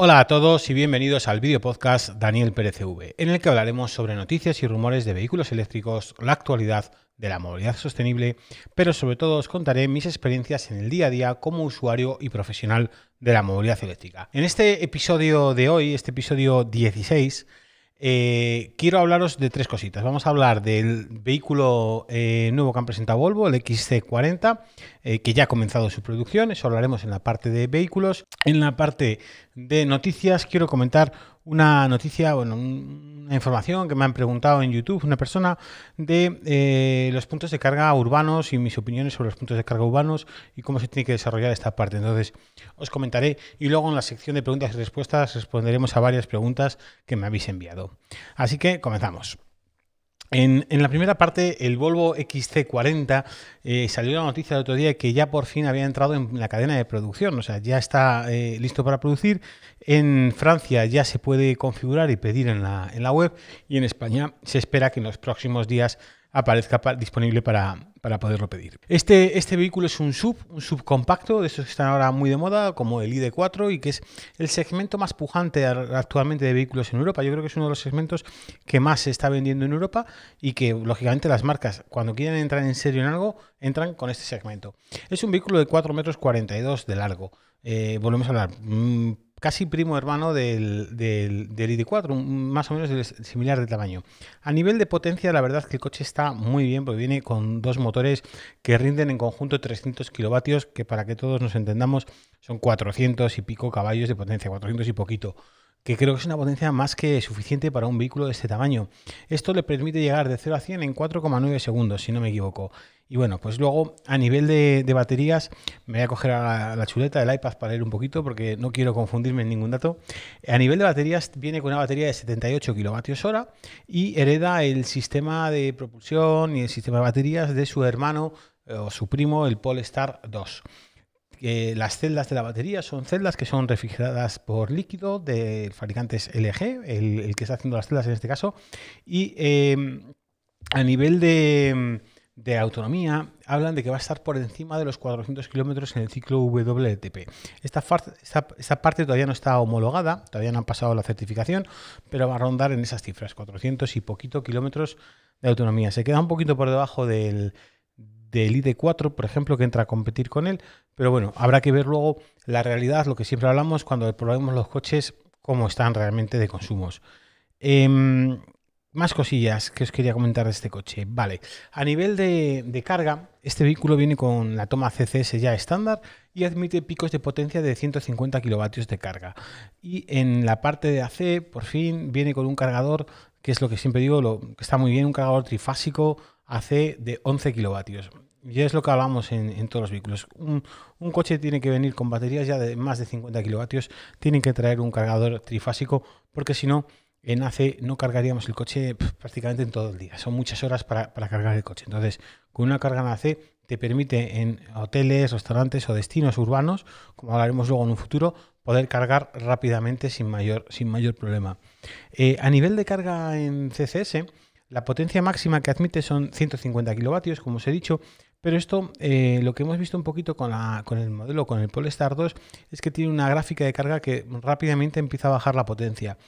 Hola a todos y bienvenidos al video podcast Daniel Pérez V, en el que hablaremos sobre noticias y rumores de vehículos eléctricos, la actualidad de la movilidad sostenible, pero sobre todo os contaré mis experiencias en el día a día como usuario y profesional de la movilidad eléctrica. En este episodio de hoy, este episodio 16, eh, quiero hablaros de tres cositas. Vamos a hablar del vehículo eh, nuevo que han presentado Volvo, el XC40, eh, que ya ha comenzado su producción. Eso hablaremos en la parte de vehículos. En la parte de noticias quiero comentar una noticia, bueno, una información que me han preguntado en YouTube una persona de eh, los puntos de carga urbanos y mis opiniones sobre los puntos de carga urbanos y cómo se tiene que desarrollar esta parte. Entonces, os comentaré y luego en la sección de preguntas y respuestas responderemos a varias preguntas que me habéis enviado. Así que comenzamos. En, la primera parte, el Volvo XC40 eh, salió la noticia el otro día que ya por fin había entrado en la cadena de producción, o sea, ya está eh, listo para producir. En Francia ya se puede configurar y pedir en la, en la web y en España se espera que en los próximos días aparezca disponible para, poderlo pedir. Este, este vehículo es un sub, un subcompacto, de esos que están ahora muy de moda, como el ID4, y que es el segmento más pujante actualmente de vehículos en Europa. Yo creo que es uno de los segmentos que más se está vendiendo en Europa y que, lógicamente, las marcas, cuando quieren entrar en serio en algo, entran con este segmento. Es un vehículo de 4 metros 42 de largo. Eh, volvemos a hablar. Mm, casi primo hermano del, del, ID4, más o menos similar de tamaño. A nivel de potencia, la verdad es que el coche está muy bien porque viene con dos motores que rinden en conjunto 300 kilovatios, que para que todos nos entendamos son 400 y pico caballos de potencia, 400 y poquito que creo que es una potencia más que suficiente para un vehículo de este tamaño. Esto le permite llegar de 0 a 100 en 4,9 segundos, si no me equivoco. Y bueno, pues luego a nivel de, baterías, me voy a coger la, chuleta del iPad para leer un poquito porque no quiero confundirme en ningún dato. A nivel de baterías, viene con una batería de 78 kWh y hereda el sistema de propulsión y el sistema de baterías de su hermano eh, o su primo, el Polestar 2 las celdas de la batería son celdas que son refrigeradas por líquido del fabricante LG, el, que está haciendo las celdas en este caso. Y em, a nivel de, autonomía, hablan de que va a estar por encima de los 400 kilómetros en el ciclo WTP. Esta, esta, parte todavía no está homologada, todavía no han pasado la certificación, pero va a rondar en esas cifras, 400 y poquito kilómetros de autonomía. Se queda un poquito por debajo del del ID4, por ejemplo, que entra a competir con él. Pero bueno, habrá que ver luego la realidad, lo que siempre hablamos cuando probemos los coches, cómo están realmente de consumos. Em, más cosillas que os quería comentar de este coche. Vale, a nivel de, de, carga, este vehículo viene con la toma CCS ya estándar y admite picos de potencia de 150 kilovatios de carga. Y en la parte de AC, por fin, viene con un cargador, que es lo que siempre digo, lo, que está muy bien, un cargador trifásico AC de 11 kilovatios. Y es lo que hablamos en, todos los vehículos. Un, coche tiene que venir con baterías ya de más de 50 kilovatios, tienen que traer un cargador trifásico, porque si no, en AC no cargaríamos el coche prácticamente en todo el día. Son muchas horas para, cargar el coche. Entonces, con una carga en AC te permite en hoteles, restaurantes o destinos urbanos, como hablaremos luego en un futuro, poder cargar rápidamente sin mayor, sin mayor problema. Eh, a nivel de carga en CCS, la potencia máxima que admite son 150 kilovatios, como os he dicho, pero esto eh, lo que hemos visto un poquito con, el modelo, con el Polestar 2, es que tiene una gráfica de carga que rápidamente empieza a bajar la potencia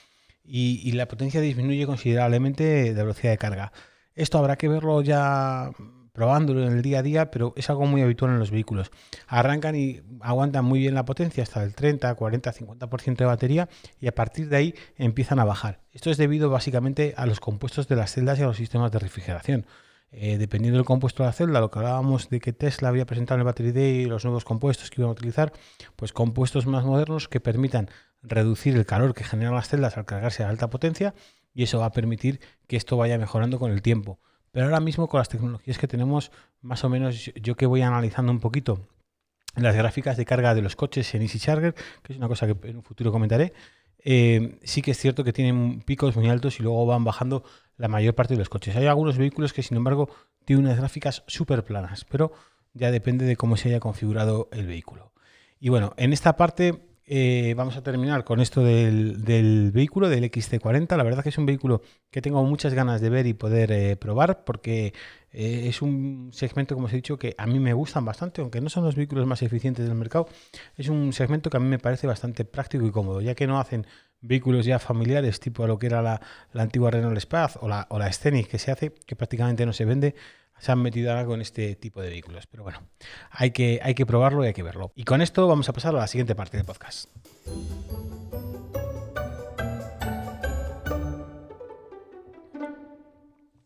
y, y la potencia disminuye considerablemente de velocidad de carga. Esto habrá que verlo ya probándolo en el día a día, pero es algo muy habitual en los vehículos. Arrancan y aguantan muy bien la potencia hasta el 30, 40, 50% de batería y a partir de ahí empiezan a bajar. Esto es debido básicamente a los compuestos de las celdas y a los sistemas de refrigeración. Eh, dependiendo del compuesto de la celda, lo que hablábamos de que Tesla había presentado en el Battery Day y los nuevos compuestos que iban a utilizar, pues compuestos más modernos que permitan reducir el calor que generan las celdas al cargarse a alta potencia y eso va a permitir que esto vaya mejorando con el tiempo. Pero ahora mismo con las tecnologías que tenemos, más o menos yo que voy analizando un poquito las gráficas de carga de los coches en Easy Charger, que es una cosa que en un futuro comentaré, eh, sí que es cierto que tienen picos muy altos y luego van bajando la mayor parte de los coches. Hay algunos vehículos que sin embargo tienen unas gráficas súper planas, pero ya depende de cómo se haya configurado el vehículo. Y bueno, en esta parte eh, vamos a terminar con esto del, vehículo, del XC40. La verdad que es un vehículo que tengo muchas ganas de ver y poder eh, probar porque eh, es un segmento, como os he dicho, que a mí me gustan bastante, aunque no son los vehículos más eficientes del mercado. Es un segmento que a mí me parece bastante práctico y cómodo, ya que no hacen vehículos ya familiares tipo a lo que era la, antigua Renault Spaz o la, o la Scenic que se hace, que prácticamente no se vende se han metido ahora con este tipo de vehículos. Pero bueno, hay que, hay que probarlo y hay que verlo. Y con esto vamos a pasar a la siguiente parte del podcast.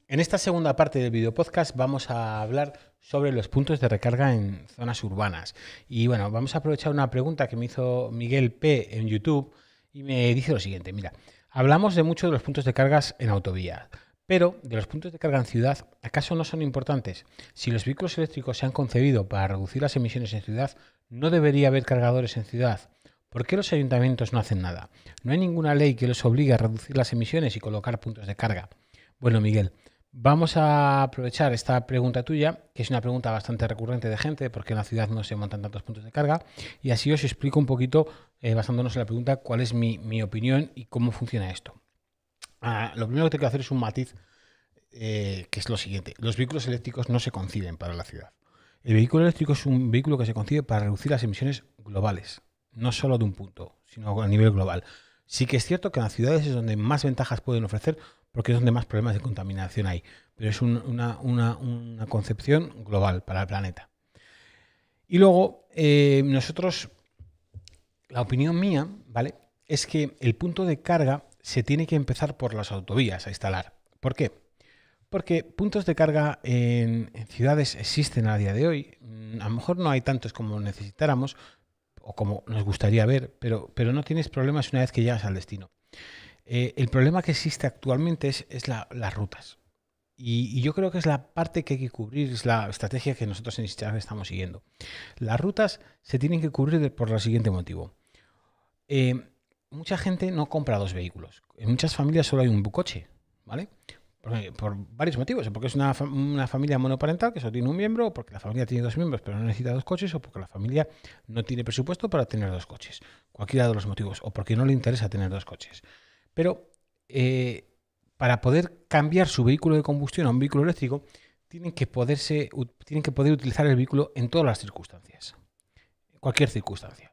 En esta segunda parte del video podcast vamos a hablar sobre los puntos de recarga en zonas urbanas. Y bueno, vamos a aprovechar una pregunta que me hizo Miguel P en YouTube y me dice lo siguiente, mira, hablamos de muchos de los puntos de cargas en autovías. Pero de los puntos de carga en ciudad, ¿acaso no son importantes? Si los vehículos eléctricos se han concebido para reducir las emisiones en ciudad, no debería haber cargadores en ciudad. ¿Por qué los ayuntamientos no hacen nada? No hay ninguna ley que los obligue a reducir las emisiones y colocar puntos de carga. Bueno, Miguel, vamos a aprovechar esta pregunta tuya, que es una pregunta bastante recurrente de gente, porque en la ciudad no se montan tantos puntos de carga, y así os explico un poquito, eh, basándonos en la pregunta, cuál es mi opinión y cómo funciona esto. Ah, lo primero que tengo que hacer es un matiz, eh, que es lo siguiente. Los vehículos eléctricos no se conciben para la ciudad. El vehículo eléctrico es un vehículo que se concibe para reducir las emisiones globales, no solo de un punto, sino a nivel global. Sí que es cierto que en las ciudades es donde más ventajas pueden ofrecer porque es donde más problemas de contaminación hay, pero es una, concepción global para el planeta. Y luego, eh, nosotros, la opinión mía, ¿vale? Es que el punto de carga se tiene que empezar por las autovías a instalar. ¿Por qué? Porque puntos de carga en, ciudades existen a día de hoy. Mm, a lo mejor no hay tantos como necesitáramos o como nos gustaría ver, pero, pero no tienes problemas una vez que llegas al destino. Eh, el problema que existe actualmente es, es las rutas. Y, yo creo que es la parte que hay que cubrir, es la estrategia que nosotros en Instagram estamos siguiendo. Las rutas se tienen que cubrir por el siguiente motivo. Eh, mucha gente no compra dos vehículos. En muchas familias solo hay un coche, ¿vale? Por, varios motivos, porque es una, familia monoparental que solo tiene un miembro, o porque la familia tiene dos miembros pero no necesita dos coches, o porque la familia no tiene presupuesto para tener dos coches, cualquiera de los motivos, o porque no le interesa tener dos coches. Pero eh, para poder cambiar su vehículo de combustión a un vehículo eléctrico, tienen que, poderse, tienen que poder utilizar el vehículo en todas las circunstancias, en cualquier circunstancia.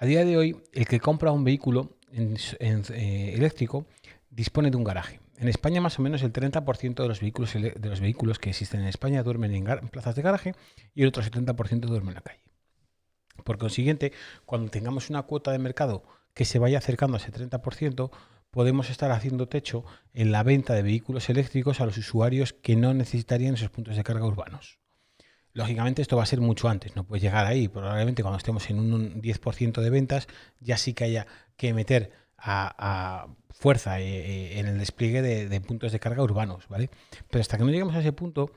A día de hoy, el que compra un vehículo eh, eléctrico dispone de un garaje. En España más o menos el 30% de los, vehículos, de los vehículos que existen en España duermen en, plazas de garaje y el otro 70% duerme en la calle. Por consiguiente, cuando tengamos una cuota de mercado que se vaya acercando a ese 30%, podemos estar haciendo techo en la venta de vehículos eléctricos a los usuarios que no necesitarían esos puntos de carga urbanos. Lógicamente esto va a ser mucho antes, no puede llegar ahí. Probablemente cuando estemos en un 10% de ventas ya sí que haya que meter a, fuerza eh, eh, en el despliegue de, puntos de carga urbanos, ¿vale? Pero hasta que no lleguemos a ese punto,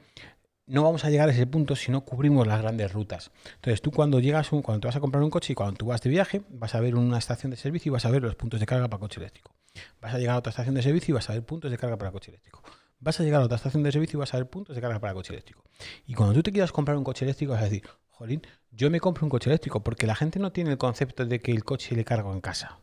no vamos a llegar a ese punto si no cubrimos las grandes rutas. Entonces tú cuando llegas, un, cuando te vas a comprar un coche y cuando tú vas de viaje, vas a ver una estación de servicio y vas a ver los puntos de carga para coche eléctrico. Vas a llegar a otra estación de servicio y vas a ver puntos de carga para coche eléctrico. Vas a llegar a otra estación de servicio y vas a ver puntos de carga para coche eléctrico. Y cuando tú te quieras comprar un coche eléctrico, vas a decir, jolín, yo me compro un coche eléctrico porque la gente no tiene el concepto de que el coche le cargo en casa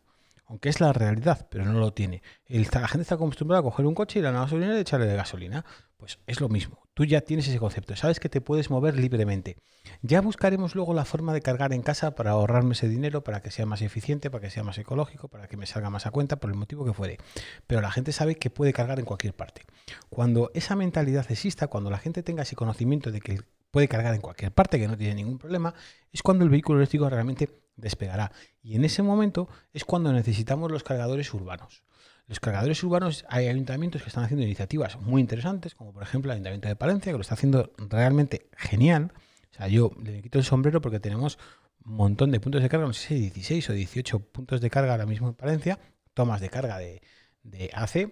aunque es la realidad, pero no lo tiene. la gente está acostumbrada a coger un coche, y a la gasolina y echarle de gasolina. Pues es lo mismo. Tú ya tienes ese concepto, sabes que te puedes mover libremente. Ya buscaremos luego la forma de cargar en casa para ahorrarme ese dinero, para que sea más eficiente, para que sea más ecológico, para que me salga más a cuenta, por el motivo que fuere. Pero la gente sabe que puede cargar en cualquier parte. Cuando esa mentalidad exista, cuando la gente tenga ese conocimiento de que puede cargar en cualquier parte, que no tiene ningún problema, es cuando el vehículo eléctrico realmente despegará. Y en ese momento es cuando necesitamos los cargadores urbanos. Los cargadores urbanos, hay ayuntamientos que están haciendo iniciativas muy interesantes, como por ejemplo el Ayuntamiento de Palencia, que lo está haciendo realmente genial. O sea, yo le quito el sombrero porque tenemos un montón de puntos de carga, no sé si 16 o 18 puntos de carga ahora mismo en Palencia, tomas de carga de, de AC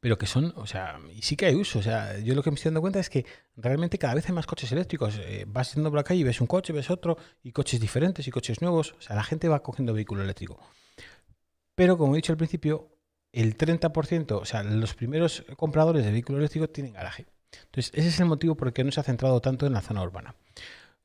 pero que son, o sea, y sí que hay uso. O sea, yo lo que me estoy dando cuenta es que realmente cada vez hay más coches eléctricos. Eh, vas yendo por la calle y ves un coche, ves otro, y coches diferentes y coches nuevos. O sea, la gente va cogiendo vehículo eléctrico. Pero como he dicho al principio, el 30%, o sea, los primeros compradores de vehículo eléctrico tienen garaje. Entonces, ese es el motivo por el que no se ha centrado tanto en la zona urbana.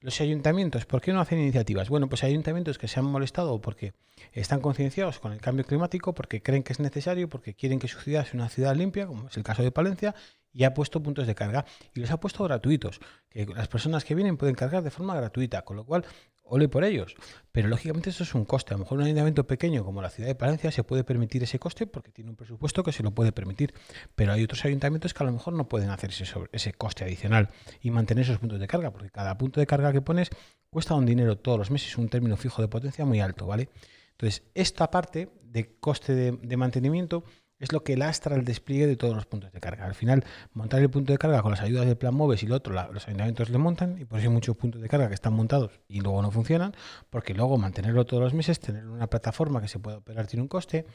Los ayuntamientos, ¿por qué no hacen iniciativas? Bueno, pues hay ayuntamientos que se han molestado porque están concienciados con el cambio climático, porque creen que es necesario, porque quieren que su ciudad sea una ciudad limpia, como es el caso de Palencia, y ha puesto puntos de carga y los ha puesto gratuitos, que las personas que vienen pueden cargar de forma gratuita, con lo cual ole por ellos. Pero lógicamente eso es un coste. A lo mejor un ayuntamiento pequeño como la ciudad de Palencia se puede permitir ese coste porque tiene un presupuesto que se lo puede permitir. Pero hay otros ayuntamientos que a lo mejor no pueden hacer ese, ese coste adicional y mantener esos puntos de carga, porque cada punto de carga que pones cuesta un dinero todos los meses, un término fijo de potencia muy alto, ¿vale? Entonces, esta parte de coste de mantenimiento es lo que lastra el despliegue de todos los puntos de carga. Al final, montar el punto de carga con las ayudas del plan MOVES y lo otro, los ayuntamientos le montan y por eso hay muchos puntos de carga que están montados y luego no funcionan, porque luego mantenerlo todos los meses, tener una plataforma que se pueda operar tiene un coste,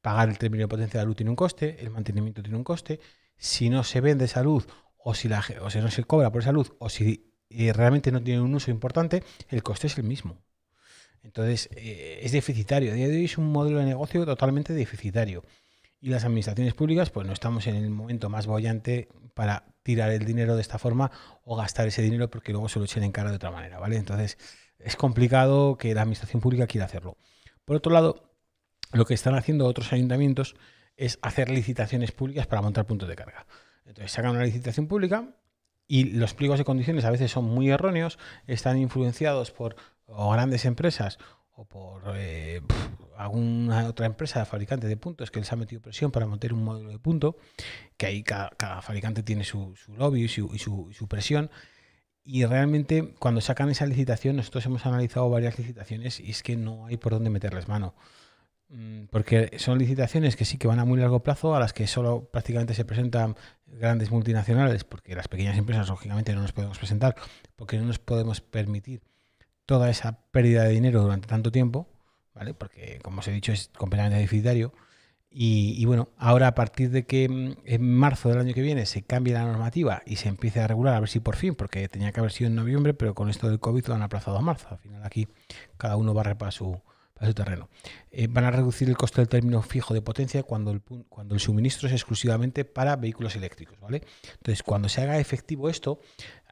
pagar el término de potencia de la luz tiene un coste, el mantenimiento tiene un coste, si no se vende esa luz o si, la, o no se cobra por esa luz o si eh, realmente no tiene un uso importante, el coste es el mismo. Entonces, eh, es deficitario. A día de hoy es un modelo de negocio totalmente deficitario y las administraciones públicas pues no estamos en el momento más bollante para tirar el dinero de esta forma o gastar ese dinero porque luego se lo echen en cara de otra manera, ¿vale? Entonces es complicado que la administración pública quiera hacerlo. Por otro lado, lo que están haciendo otros ayuntamientos es hacer licitaciones públicas para montar puntos de carga. Entonces sacan una licitación pública y los pliegos de condiciones a veces son muy erróneos, están influenciados por grandes empresas o por eh, alguna otra empresa fabricante de puntos que les ha metido presión para montar un módulo de punto, que ahí cada, fabricante tiene su, lobby y su, y su, presión. Y realmente cuando sacan esa licitación, nosotros hemos analizado varias licitaciones y es que no hay por dónde meterles mano. Mm, porque son licitaciones que sí que van a muy largo plazo, a las que solo prácticamente se presentan grandes multinacionales, porque las pequeñas empresas lógicamente no nos podemos presentar, porque no nos podemos permitir toda esa pérdida de dinero durante tanto tiempo, ¿vale? Porque, como os he dicho, es completamente deficitario. Y, bueno, ahora a partir de que mm, en marzo del año que viene se cambie la normativa y se empiece a regular, a ver si por fin, porque tenía que haber sido en noviembre, pero con esto del COVID lo han aplazado a marzo. Al final aquí cada uno barre para su, su terreno. Eh, van a reducir el coste del término fijo de potencia cuando el, cuando el suministro es exclusivamente para vehículos eléctricos. ¿vale? Entonces, cuando se haga efectivo esto,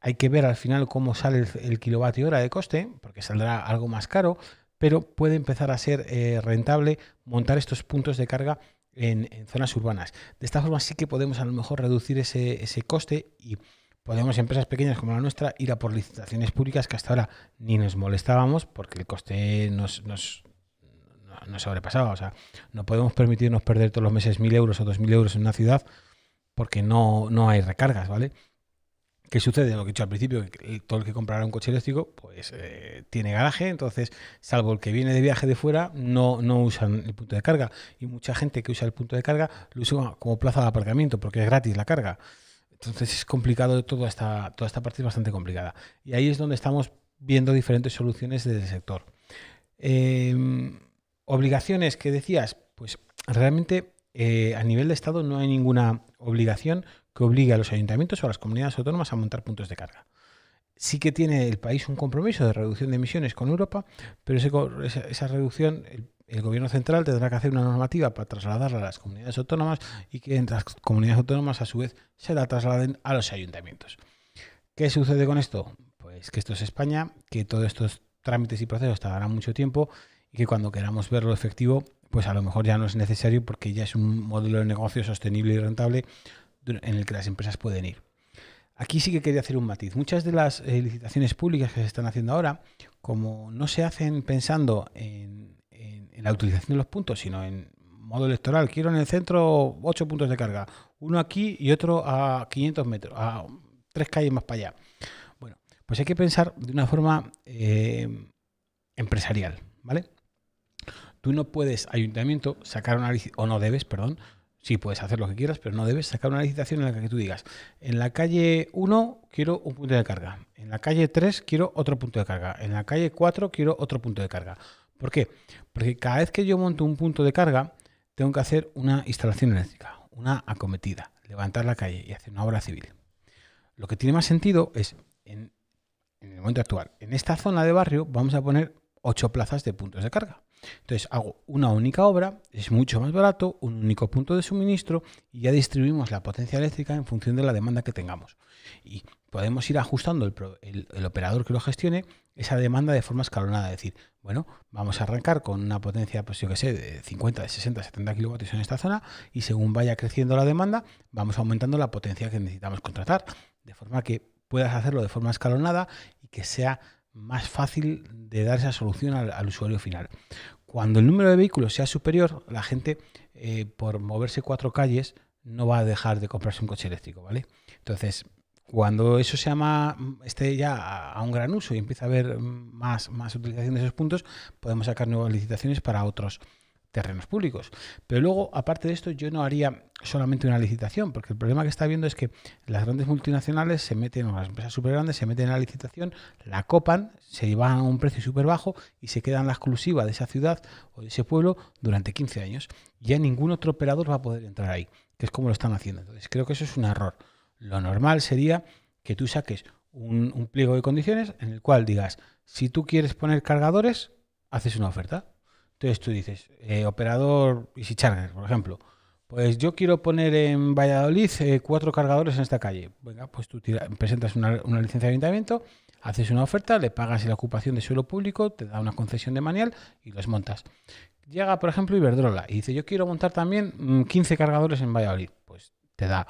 hay que ver al final cómo sale el, kilovatio hora de coste, porque saldrá algo más caro, pero puede empezar a ser eh, rentable montar estos puntos de carga en, zonas urbanas. De esta forma sí que podemos a lo mejor reducir ese, coste y podemos empresas pequeñas como la nuestra ir a por licitaciones públicas que hasta ahora ni nos molestábamos porque el coste nos, nos, sobrepasaba. O sea, no podemos permitirnos perder todos los meses mil euros o dos mil euros en una ciudad porque no, no hay recargas, ¿vale? ¿Qué sucede? Lo que he dicho al principio, todo el que comprará un coche eléctrico, pues eh, tiene garaje, entonces, salvo el que viene de viaje de fuera, no, no usan el punto de carga. Y mucha gente que usa el punto de carga lo usa como plaza de aparcamiento, porque es gratis la carga. Entonces es complicado, toda esta, toda esta parte es bastante complicada. Y ahí es donde estamos viendo diferentes soluciones desde el sector. Em, obligaciones que decías, pues realmente eh, a nivel de Estado no hay ninguna obligación que obliga a los ayuntamientos o a las comunidades autónomas a montar puntos de carga. Sí que tiene el país un compromiso de reducción de emisiones con Europa, pero esa, reducción el, el, gobierno central tendrá que hacer una normativa para trasladarla a las comunidades autónomas y que las comunidades autónomas a su vez se la trasladen a los ayuntamientos. ¿Qué sucede con esto? Pues que esto es España, que todos estos trámites y procesos tardarán mucho tiempo y que cuando queramos verlo efectivo, pues a lo mejor ya no es necesario porque ya es un modelo de negocio sostenible y rentable en el que las empresas pueden ir. Aquí sí que quería hacer un matiz. Muchas de las eh, licitaciones públicas que se están haciendo ahora, como no se hacen pensando en, la utilización de los puntos, sino en modo electoral, quiero en el centro ocho puntos de carga, uno aquí y otro a 500 metros, a tres calles más para allá. Bueno, pues hay que pensar de una forma eh, empresarial, ¿vale? Tú no puedes, ayuntamiento, sacar una o no debes, perdón, Sí, puedes hacer lo que quieras, pero no debes sacar una licitación en la que tú digas, en la calle 1 quiero un punto de carga, en la calle 3 quiero otro punto de carga, en la calle 4 quiero otro punto de carga. ¿Por qué? Porque cada vez que yo monto un punto de carga, tengo que hacer una instalación eléctrica, una acometida, levantar la calle y hacer una obra civil. Lo que tiene más sentido es, en, el momento actual, en esta zona de barrio vamos a poner 8 plazas de puntos de carga. Entonces hago una única obra, es mucho más barato, un único punto de suministro y ya distribuimos la potencia eléctrica en función de la demanda que tengamos. Y podemos ir ajustando el, operador que lo gestione esa demanda de forma escalonada. Es decir, bueno, vamos a arrancar con una potencia, pues yo que sé, de 50, de 60, 70 kilovatios en esta zona y según vaya creciendo la demanda, vamos aumentando la potencia que necesitamos contratar. De forma que puedas hacerlo de forma escalonada y que sea más fácil de dar esa solución al, usuario final. Cuando el número de vehículos sea superior, la gente eh, por moverse cuatro calles no va a dejar de comprarse un coche eléctrico, ¿vale? Entonces, cuando eso se llama, esté ya a un gran uso y empieza a haber más, más utilización de esos puntos, podemos sacar nuevas licitaciones para otros, terrenos públicos. Pero luego, aparte de esto, yo no haría solamente una licitación, porque el problema que está habiendo es que las grandes multinacionales se meten, o las empresas súper grandes se meten en la licitación, la copan, se llevan a un precio súper bajo y se quedan la exclusiva de esa ciudad o de ese pueblo durante 15 años. Ya ningún otro operador va a poder entrar ahí, que es como lo están haciendo. Entonces, creo que eso es un error. Lo normal sería que tú saques un pliego de condiciones en el cual digas, si tú quieres poner cargadores, haces una oferta entonces tú dices, eh, operador Easy Charger, por ejemplo, pues yo quiero poner en Valladolid eh, cuatro cargadores en esta calle. Venga, pues tú presentas una, licencia de ayuntamiento, haces una oferta, le pagas la ocupación de suelo público, te da una concesión de manial y los montas. Llega, por ejemplo, Iberdrola y dice, yo quiero montar también 15 mm, cargadores en Valladolid. Pues te da.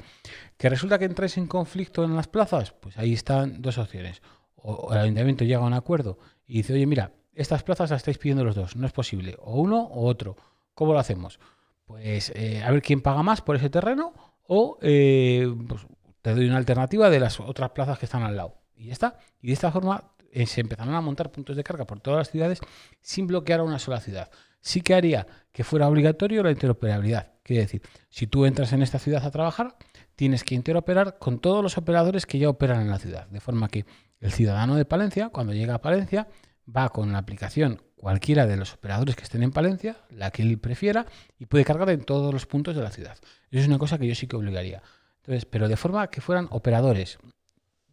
¿Que resulta que entráis en conflicto en las plazas? Pues ahí están dos opciones. o el ayuntamiento llega a un acuerdo y dice, oye, mira, estas plazas las estáis pidiendo los dos, no es posible, o uno o otro. ¿Cómo lo hacemos? Pues eh, a ver quién paga más por ese terreno o eh, pues, te doy una alternativa de las otras plazas que están al lado. Y está. Y de esta forma eh, se empezarán a montar puntos de carga por todas las ciudades sin bloquear a una sola ciudad. Sí que haría que fuera obligatorio la interoperabilidad. Quiere decir, si tú entras en esta ciudad a trabajar, tienes que interoperar con todos los operadores que ya operan en la ciudad. De forma que el ciudadano de Palencia, cuando llega a Palencia, va con la aplicación cualquiera de los operadores que estén en Palencia, la que él prefiera, y puede cargar en todos los puntos de la ciudad. Eso es una cosa que yo sí que obligaría. Entonces, pero de forma que fueran operadores.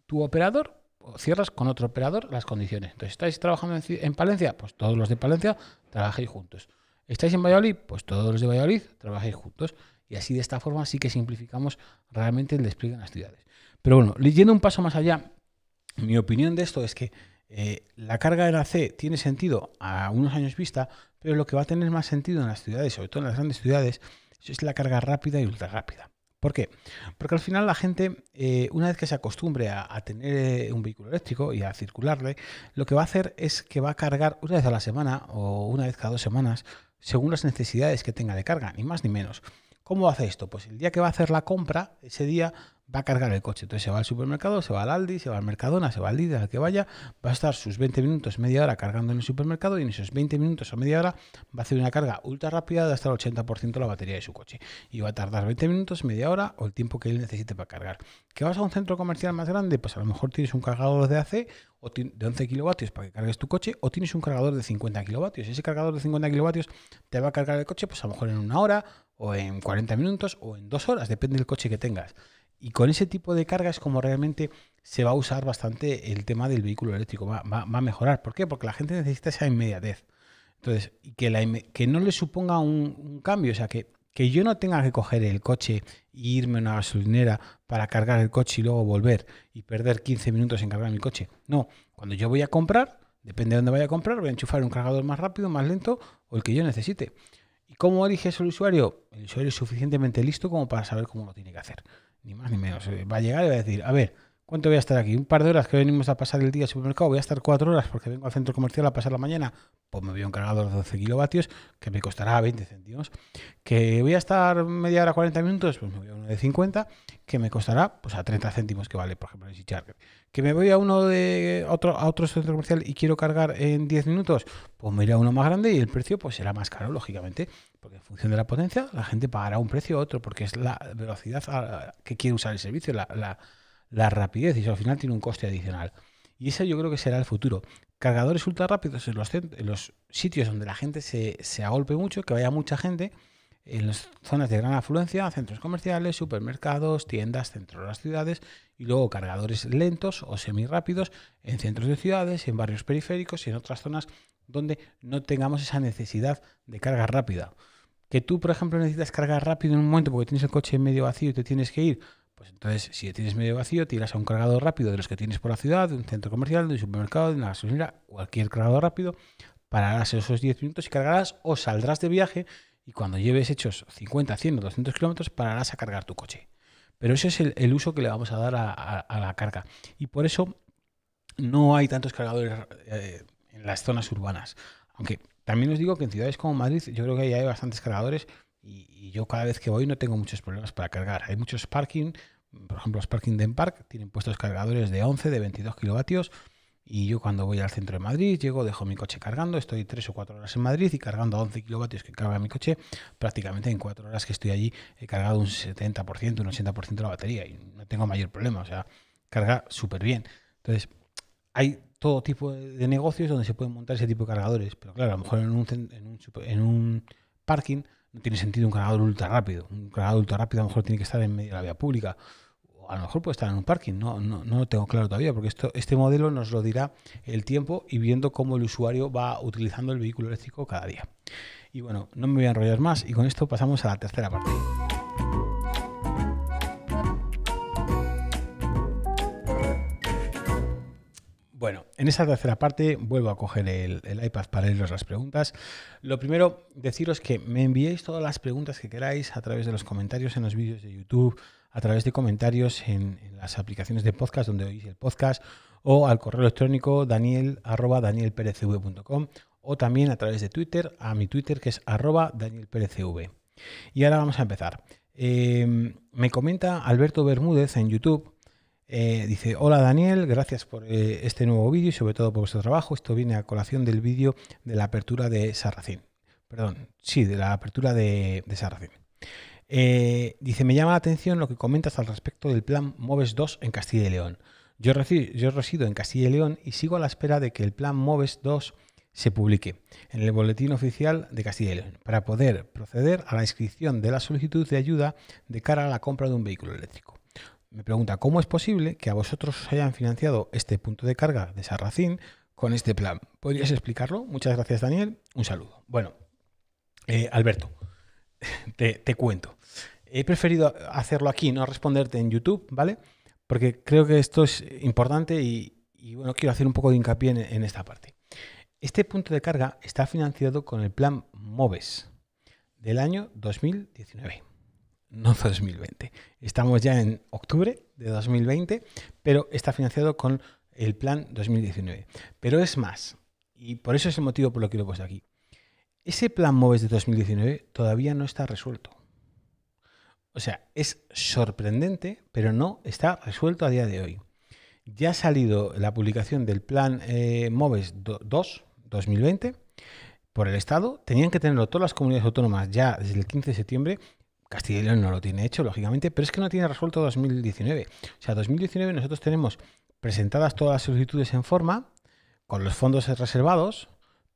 Tu operador cierras con otro operador las condiciones. Entonces, ¿estáis trabajando en, Palencia? Pues todos los de Palencia trabajéis juntos. ¿Estáis en Valladolid? Pues todos los de Valladolid trabajéis juntos. Y así de esta forma sí que simplificamos realmente el despliegue en las ciudades. Pero bueno, yendo un paso más allá, mi opinión de esto es que eh, la carga de la C tiene sentido a unos años vista, pero lo que va a tener más sentido en las ciudades, sobre todo en las grandes ciudades, es la carga rápida y ultra rápida. ¿Por qué? Porque al final la gente, eh, una vez que se acostumbre a, a, tener eh, un vehículo eléctrico y a circularle, lo que va a hacer es que va a cargar una vez a la semana o una vez cada dos semanas, según las necesidades que tenga de carga, ni más ni menos. ¿Cómo hace esto? Pues el día que va a hacer la compra, ese día va a cargar el coche. Entonces se va al supermercado, se va al Aldi, se va al Mercadona, se va al Lidl, al que vaya, va a estar sus 20 minutos, media hora cargando en el supermercado y en esos 20 minutos o media hora va a hacer una carga ultra rápida de hasta el 80% de la batería de su coche. Y va a tardar 20 minutos, media hora o el tiempo que él necesite para cargar. ¿Que vas a un centro comercial más grande? Pues a lo mejor tienes un cargador de AC o de 11 kilovatios para que cargues tu coche o tienes un cargador de 50 kilovatios. Ese cargador de 50 kilovatios te va a cargar el coche pues a lo mejor en una hora o en 40 minutos o en dos horas, depende del coche que tengas. Y con ese tipo de carga es como realmente se va a usar bastante el tema del vehículo eléctrico, va, a mejorar. ¿Por qué? Porque la gente necesita esa inmediatez. Entonces, que, que no le suponga un, un cambio, o sea, que, que yo no tenga que coger el coche e irme a una gasolinera para cargar el coche y luego volver y perder 15 minutos en cargar mi coche. No, cuando yo voy a comprar, depende de dónde vaya a comprar, voy a enchufar un cargador más rápido, más lento o el que yo necesite. ¿Y cómo eso el usuario? El usuario es suficientemente listo como para saber cómo lo tiene que hacer. Ni más ni menos. Eh, va a llegar y va a decir, a ver, ¿cuánto voy a estar aquí? Un par de horas que venimos a pasar el día al supermercado, voy a estar cuatro horas porque vengo al centro comercial a pasar la mañana, pues me voy a un cargador de 12 kilovatios que me costará 20 céntimos. Que voy a estar media hora, 40 minutos, pues me voy a uno de 50 que me costará pues a 30 céntimos que vale, por ejemplo, el charger que me voy a uno de otro, a otro centro comercial y quiero cargar en 10 minutos, pues me iré a uno más grande y el precio pues será más caro, lógicamente, porque en función de la potencia la gente pagará un precio a otro, porque es la velocidad que quiere usar el servicio, la, rapidez, y eso al final tiene un coste adicional. Y ese yo creo que será el futuro. Cargadores ultra rápidos en los, los sitios donde la gente se, se agolpe mucho, que vaya mucha gente, en las zonas de gran afluencia, centros comerciales, supermercados, tiendas, centros de las ciudades y luego cargadores lentos o semirápidos en centros de ciudades, en barrios periféricos y en otras zonas donde no tengamos esa necesidad de carga rápida. Que tú, por ejemplo, necesitas cargar rápido en un momento porque tienes el coche medio vacío y te tienes que ir, pues entonces, si tienes medio vacío, tiras a un cargador rápido de los que tienes por la ciudad, de un centro comercial, de un supermercado, de una gasolinera, cualquier cargador rápido, pararás esos 10 minutos y cargarás o saldrás de viaje y cuando lleves hechos 50, 100 o 200 kilómetros pararás a cargar tu coche. Pero ese es el, uso que le vamos a dar a, la carga. Y por eso no hay tantos cargadores eh, en las zonas urbanas. Aunque también os digo que en ciudades como Madrid yo creo que ya hay bastantes cargadores y, yo cada vez que voy no tengo muchos problemas para cargar. Hay muchos parking, por ejemplo los parking de Park tienen puestos cargadores de 11, de 22 kilovatios y yo cuando voy al centro de Madrid, llego, dejo mi coche cargando, estoy tres o cuatro horas en Madrid y cargando a 11 kilovatios que carga mi coche, prácticamente en cuatro horas que estoy allí he cargado un 70%, un 80% de la batería y no tengo mayor problema, o sea, carga súper bien. Entonces, hay todo tipo de negocios donde se pueden montar ese tipo de cargadores, pero claro, a lo mejor en un, en un, en un parking no tiene sentido un cargador ultra rápido, un cargador ultra rápido a lo mejor tiene que estar en medio de la vía pública a lo mejor puede estar en un parking, no, no, lo tengo claro todavía, porque esto, este modelo nos lo dirá el tiempo y viendo cómo el usuario va utilizando el vehículo eléctrico cada día. Y bueno, no me voy a enrollar más y con esto pasamos a la tercera parte. Bueno, en esa tercera parte vuelvo a coger el, iPad para leeros las preguntas. Lo primero, deciros que me enviéis todas las preguntas que queráis a través de los comentarios en los vídeos de YouTube, a través de comentarios en, las aplicaciones de podcast donde oís el podcast o al correo electrónico daniel o también a través de Twitter a mi Twitter que es arroba danielperecv. Y ahora vamos a empezar. Em, me comenta Alberto Bermúdez en YouTube eh, dice, hola Daniel, gracias por eh, este nuevo vídeo y sobre todo por vuestro trabajo. Esto viene a colación del vídeo de la apertura de Sarracín. Perdón, sí, de la apertura de, Sarracín. Eh, dice, me llama la atención lo que comentas al respecto del plan Moves 2 en Castilla y León. Yo, yo resido en Castilla y León y sigo a la espera de que el plan Moves 2 se publique en el Boletín Oficial de Castilla y León para poder proceder a la inscripción de la solicitud de ayuda de cara a la compra de un vehículo eléctrico me pregunta, ¿cómo es posible que a vosotros os hayan financiado este punto de carga de Sarracín con este plan? ¿Podrías explicarlo? Muchas gracias, Daniel. Un saludo. Bueno, eh, Alberto, te, cuento. He preferido hacerlo aquí, no responderte en YouTube, ¿vale? Porque creo que esto es importante y, bueno, quiero hacer un poco de hincapié en, en esta parte. Este punto de carga está financiado con el plan MOVES del año 2019 no 2020. Estamos ya en octubre de 2020, pero está financiado con el plan 2019. Pero es más, y por eso es el motivo por lo que lo he puesto aquí. Ese plan MOVES de 2019 todavía no está resuelto. O sea, es sorprendente, pero no está resuelto a día de hoy. Ya ha salido la publicación del plan eh, MOVES 2 2020 por el Estado. Tenían que tenerlo todas las comunidades autónomas ya desde el 15 de septiembre Castilla y León no lo tiene hecho, lógicamente, pero es que no tiene resuelto 2019. O sea, 2019 nosotros tenemos presentadas todas las solicitudes en forma, con los fondos reservados,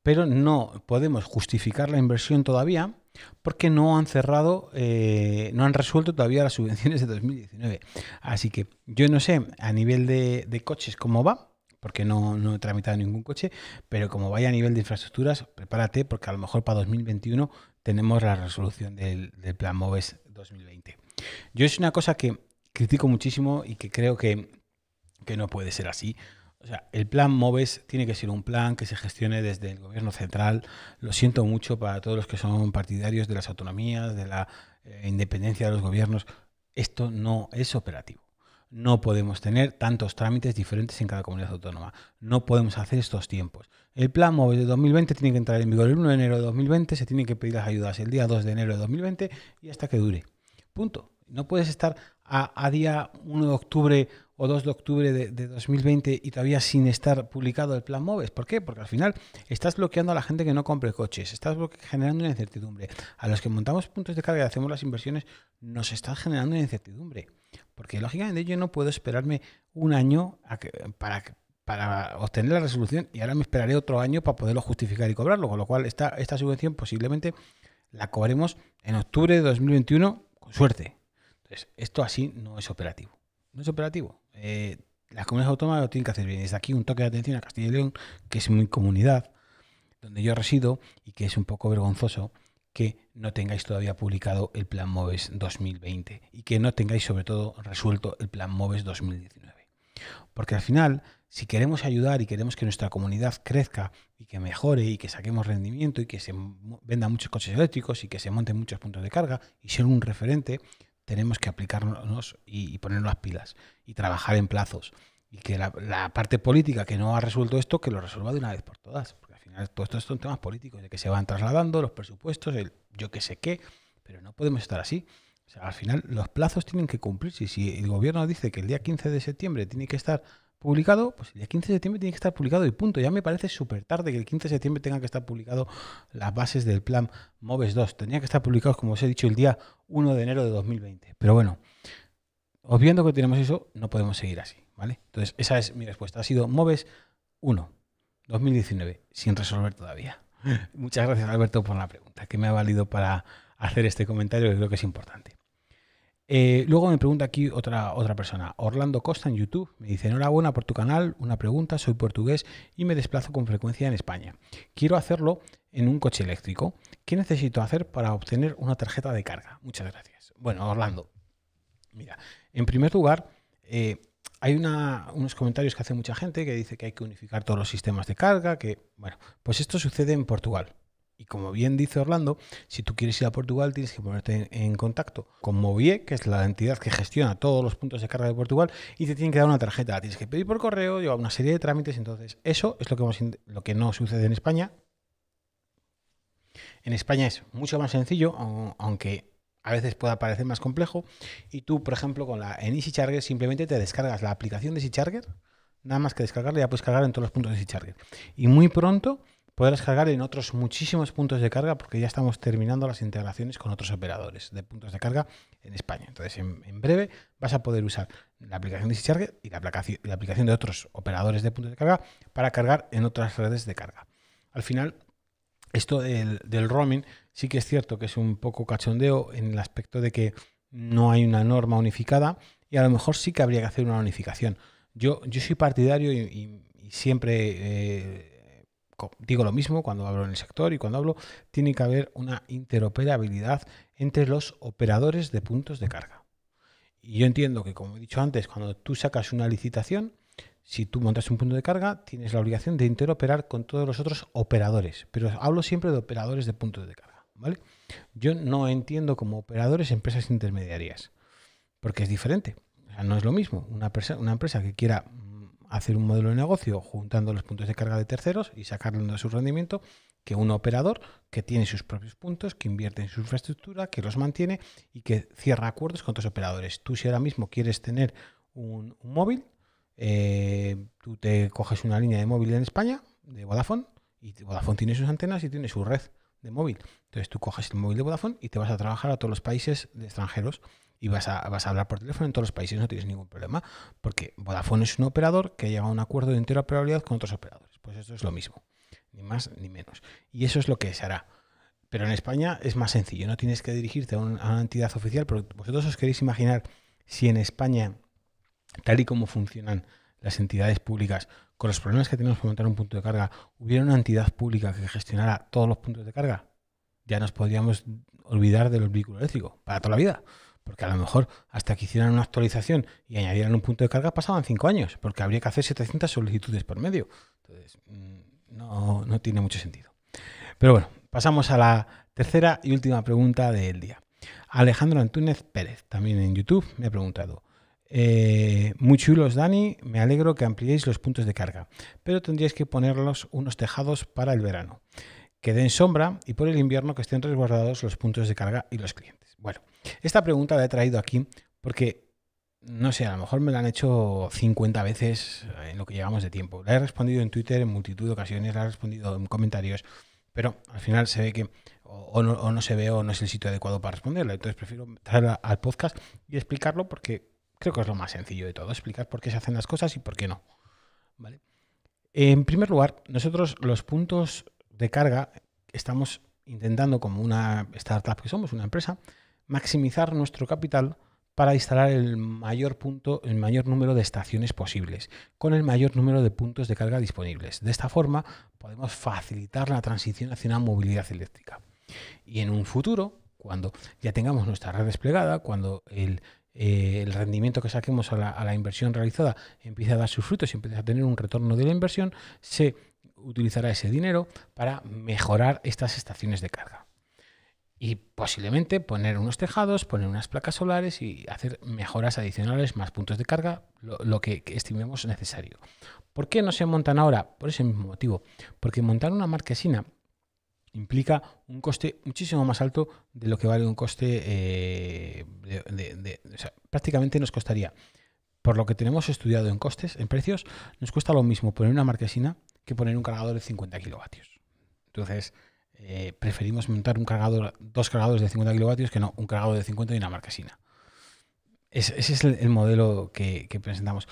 pero no podemos justificar la inversión todavía porque no han cerrado, eh, no han resuelto todavía las subvenciones de 2019. Así que yo no sé a nivel de coches cómo va, porque no, he tramitado ningún coche, pero como vaya a nivel de infraestructuras, prepárate porque a lo mejor para 2021 tenemos la resolución del, plan MOVES 2020. Yo es una cosa que critico muchísimo y que creo que, que no puede ser así. O sea, el plan MOVES tiene que ser un plan que se gestione desde el gobierno central. Lo siento mucho para todos los que son partidarios de las autonomías, de la eh, independencia de los gobiernos. Esto no es operativo. No podemos tener tantos trámites diferentes en cada comunidad autónoma. No podemos hacer estos tiempos. El plan móvil de 2020 tiene que entrar en vigor el 1 de enero de 2020, se tienen que pedir las ayudas el día 2 de enero de 2020 y hasta que dure. Punto. No puedes estar a, día 1 de octubre o 2 de octubre de, 2020 y todavía sin estar publicado el plan MOVES. ¿Por qué? Porque al final estás bloqueando a la gente que no compre coches, estás generando una incertidumbre. A los que montamos puntos de carga y hacemos las inversiones, nos estás generando una incertidumbre. Porque lógicamente yo no puedo esperarme un año para, para obtener la resolución y ahora me esperaré otro año para poderlo justificar y cobrarlo. Con lo cual, esta, esta subvención posiblemente la cobremos en octubre de 2021 con suerte. Entonces, esto así no es operativo. No es operativo. Eh, las comunidades autónomas lo tienen que hacer bien. Desde aquí un toque de atención a Castilla y León, que es mi comunidad, donde yo resido y que es un poco vergonzoso que no tengáis todavía publicado el plan MOVES 2020 y que no tengáis sobre todo resuelto el plan MOVES 2019. Porque al final, si queremos ayudar y queremos que nuestra comunidad crezca y que mejore y que saquemos rendimiento y que se vendan muchos coches eléctricos y que se monten muchos puntos de carga y ser un referente, tenemos que aplicarnos y, ponernos las pilas y trabajar en plazos. Y que la, la parte política que no ha resuelto esto, que lo resuelva de una vez por todas todos estos son temas políticos de que se van trasladando los presupuestos, el yo que sé qué, pero no podemos estar así. O sea, al final los plazos tienen que cumplirse. Si el gobierno dice que el día 15 de septiembre tiene que estar publicado, pues el día 15 de septiembre tiene que estar publicado y punto. Ya me parece súper tarde que el 15 de septiembre tenga que estar publicado las bases del plan MOVES 2. Tenía que estar publicados, como os he dicho, el día 1 de enero de 2020. Pero bueno, viendo que tenemos eso, no podemos seguir así, ¿vale? Entonces, esa es mi respuesta. Ha sido MOVES 1. 2019, sin resolver todavía. Muchas gracias Alberto por la pregunta, que me ha valido para hacer este comentario que creo que es importante. Eh, luego me pregunta aquí otra, otra persona, Orlando Costa en YouTube, me dice, enhorabuena por tu canal, una pregunta, soy portugués y me desplazo con frecuencia en España. Quiero hacerlo en un coche eléctrico. ¿Qué necesito hacer para obtener una tarjeta de carga? Muchas gracias. Bueno, Orlando, mira, en primer lugar, eh, hay una, unos comentarios que hace mucha gente que dice que hay que unificar todos los sistemas de carga, que, bueno, pues esto sucede en Portugal. Y como bien dice Orlando, si tú quieres ir a Portugal tienes que ponerte en contacto con Movie, que es la entidad que gestiona todos los puntos de carga de Portugal, y te tienen que dar una tarjeta. La tienes que pedir por correo, lleva una serie de trámites. Entonces, eso es lo que, lo que no sucede en España. En España es mucho más sencillo, aunque a veces puede parecer más complejo. Y tú, por ejemplo, con la en EasyCharger simplemente te descargas la aplicación de EasyCharger, nada más que descargarla, ya puedes cargar en todos los puntos de EasyCharger Y muy pronto podrás cargar en otros muchísimos puntos de carga porque ya estamos terminando las integraciones con otros operadores de puntos de carga en España. Entonces, en, breve vas a poder usar la aplicación de EasyCharger y la aplicación de otros operadores de puntos de carga para cargar en otras redes de carga. Al final, esto del, roaming sí que es cierto que es un poco cachondeo en el aspecto de que no hay una norma unificada y a lo mejor sí que habría que hacer una unificación. Yo, yo soy partidario y, siempre eh, digo lo mismo cuando hablo en el sector y cuando hablo, tiene que haber una interoperabilidad entre los operadores de puntos de carga. Y yo entiendo que, como he dicho antes, cuando tú sacas una licitación, si tú montas un punto de carga, tienes la obligación de interoperar con todos los otros operadores, pero hablo siempre de operadores de puntos de carga, ¿vale? Yo no entiendo como operadores empresas intermediarias, porque es diferente. no es lo mismo una empresa, que quiera mm, hacer un modelo de negocio juntando los puntos de carga de terceros y sacarlo de su rendimiento que un operador que tiene sus propios puntos, que invierte en su infraestructura, que los mantiene y que cierra acuerdos con otros operadores. Tú si ahora mismo quieres tener un móvil, eh, tú te coges una línea de móvil en España, de Vodafone, y Vodafone tiene sus antenas y tiene su red de móvil. Entonces tú coges el móvil de Vodafone y te vas a trabajar a todos los países extranjeros y vas a, hablar por teléfono en todos los países, no tienes ningún problema, porque Vodafone es un operador que ha llegado a un acuerdo de interoperabilidad con otros operadores. Pues esto es lo mismo, ni más ni menos. Y eso es lo que se hará. Pero en España es más sencillo, no tienes que dirigirte a, a una entidad oficial, porque vosotros os queréis imaginar si en España tal y como funcionan las entidades públicas, con los problemas que tenemos para montar un punto de carga, hubiera una entidad pública que gestionara todos los puntos de carga, ya nos podríamos olvidar del vehículo eléctrico para toda la vida. Porque a lo mejor hasta que hicieran una actualización y añadieran un punto de carga pasaban cinco años, porque habría que hacer 700 solicitudes por medio. Entonces, mm, no, no tiene mucho sentido. Pero bueno, pasamos a la tercera y última pregunta del día. Alejandro Antúnez Pérez, también en YouTube, me ha preguntado, eh, muy chulos, Dani. Me alegro que ampliéis los puntos de carga, pero tendríais que ponerlos unos tejados para el verano, que den sombra y por el invierno que estén resguardados los puntos de carga y los clientes. Bueno, esta pregunta la he traído aquí porque, no sé, a lo mejor me la han hecho 50 veces en lo que llevamos de tiempo. La he respondido en Twitter en multitud de ocasiones, la he respondido en comentarios, pero al final se ve que no, o no se ve o no es el sitio adecuado para responderla. Entonces prefiero traerla al podcast y explicarlo porque Creo que es lo más sencillo de todo, explicar por qué se hacen las cosas y por qué no. En primer lugar, nosotros los puntos de carga estamos intentando, como una startup que somos, una empresa, maximizar nuestro capital para instalar el mayor punto, el mayor número de estaciones posibles, con el mayor número de puntos de carga disponibles. De esta forma podemos facilitar la transición hacia una movilidad eléctrica. Y en un futuro, cuando ya tengamos nuestra red desplegada, cuando el eh, el rendimiento que saquemos a la, inversión realizada empieza a dar sus frutos y empieza a tener un retorno de la inversión, se utilizará ese dinero para mejorar estas estaciones de carga. Y posiblemente poner unos tejados, poner unas placas solares y hacer mejoras adicionales, más puntos de carga, lo, que estimemos necesario. ¿Por qué no se montan ahora? Por ese mismo motivo. Porque montar una marquesina implica un coste muchísimo más alto de lo que vale un coste eh, prácticamente nos costaría por lo que tenemos estudiado en costes en precios nos cuesta lo mismo poner una marquesina que poner un cargador de 50 kilovatios entonces eh, preferimos montar un cargador dos cargadores de 50 kilovatios que no un cargador de 50 y una marquesina ese es el, modelo que, presentamos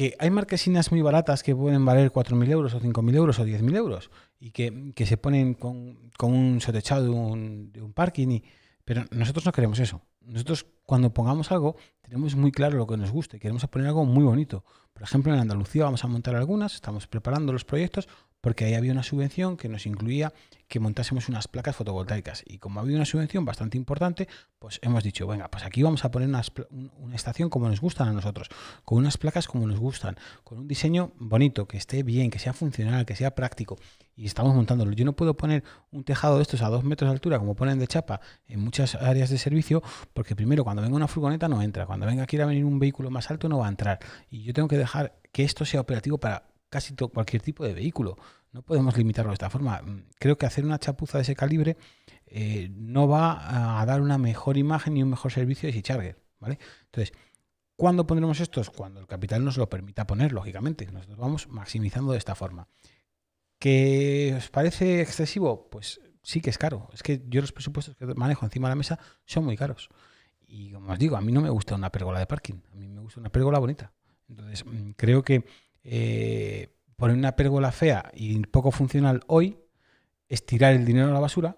que hay marquesinas muy baratas que pueden valer 4.000 euros o 5.000 euros o 10.000 euros y que, se ponen con, un sotechado de un, un parking. pero nosotros no queremos eso. Nosotros cuando pongamos algo tenemos muy claro lo que nos guste, queremos poner algo muy bonito. Por ejemplo, en Andalucía vamos a montar algunas, estamos preparando los proyectos porque ahí había una subvención que nos incluía que montásemos unas placas fotovoltaicas. Y como había una subvención bastante importante, pues hemos dicho, venga, pues aquí vamos a poner una, estación como nos gustan a nosotros, con unas placas como nos gustan, con un diseño bonito, que esté bien, que sea funcional, que sea práctico. Y estamos montándolo. Yo no puedo poner un tejado de estos a dos metros de altura, como ponen de chapa en muchas áreas de servicio, porque primero, cuando venga una furgoneta no entra cuando venga quiera venir un vehículo más alto no va a entrar. Y yo tengo que dejar que esto sea operativo para casi todo, cualquier tipo de vehículo. No podemos limitarlo de esta forma. Mm, creo que hacer una chapuza de ese calibre eh, no va a dar una mejor imagen ni un mejor servicio de ese charger ¿vale? Entonces, ¿cuándo pondremos estos? Cuando el capital nos lo permita poner, lógicamente. nos vamos maximizando de esta forma. ¿Qué os parece excesivo? Pues sí que es caro. Es que yo los presupuestos que manejo encima de la mesa son muy caros y como os digo, a mí no me gusta una pérgola de parking, a mí me gusta una pérgola bonita. Entonces, mm, creo que eh, poner una pérgola fea y poco funcional hoy es tirar el dinero a la basura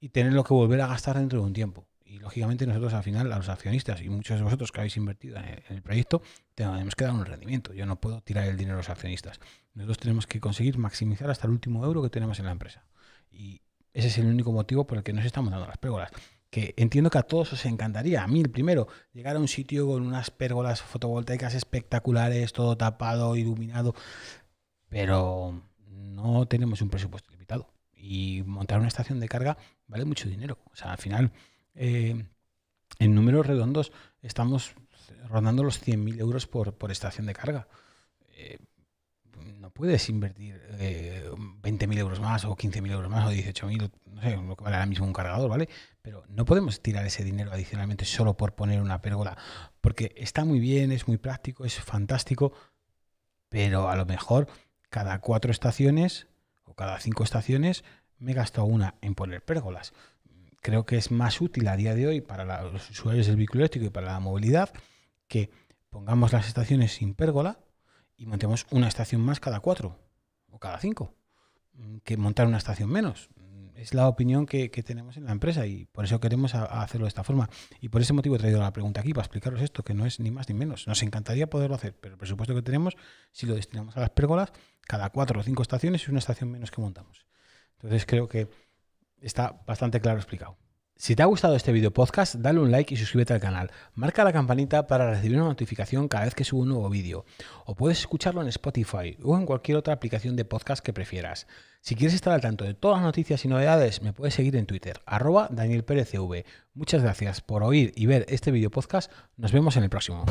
y tenerlo que volver a gastar dentro de un tiempo. Y lógicamente nosotros al final, a los accionistas y muchos de vosotros que habéis invertido en el, en el proyecto, tenemos que dar un rendimiento. Yo no puedo tirar el dinero a los accionistas. Nosotros tenemos que conseguir maximizar hasta el último euro que tenemos en la empresa. Y ese es el único motivo por el que nos estamos dando las pérgolas que entiendo que a todos os encantaría, a mí el primero, llegar a un sitio con unas pérgolas fotovoltaicas espectaculares, todo tapado, iluminado, pero no tenemos un presupuesto limitado. Y montar una estación de carga vale mucho dinero. O sea, al final, eh, en números redondos, estamos rondando los 100.000 euros por, por, estación de carga. Eh, no puedes invertir eh, 20.000 euros más o 15.000 euros más o 18.000 lo que vale ahora mismo un cargador, ¿vale? Pero no podemos tirar ese dinero adicionalmente solo por poner una pérgola, porque está muy bien, es muy práctico, es fantástico, pero a lo mejor cada cuatro estaciones o cada cinco estaciones me gasto una en poner pérgolas. Creo que es más útil a día de hoy para los usuarios del vehículo eléctrico y para la movilidad que pongamos las estaciones sin pérgola y montemos una estación más cada cuatro o cada cinco mm, que montar una estación menos es la opinión que, tenemos en la empresa y por eso queremos hacerlo de esta forma. Y por ese motivo he traído la pregunta aquí para explicaros esto, que no es ni más ni menos. Nos encantaría poderlo hacer, pero el presupuesto que tenemos, si lo destinamos a las pérgolas, cada cuatro o cinco estaciones es una estación menos que montamos. Entonces creo que está bastante claro explicado. Si te ha gustado este video podcast, dale un like y suscríbete al canal. Marca la campanita para recibir una notificación cada vez que subo un nuevo vídeo. O puedes escucharlo en Spotify o en cualquier otra aplicación de podcast que prefieras. Si quieres estar al tanto de todas las noticias y novedades, me puedes seguir en Twitter, arroba Daniel Muchas gracias por oír y ver este video podcast. Nos vemos en el próximo.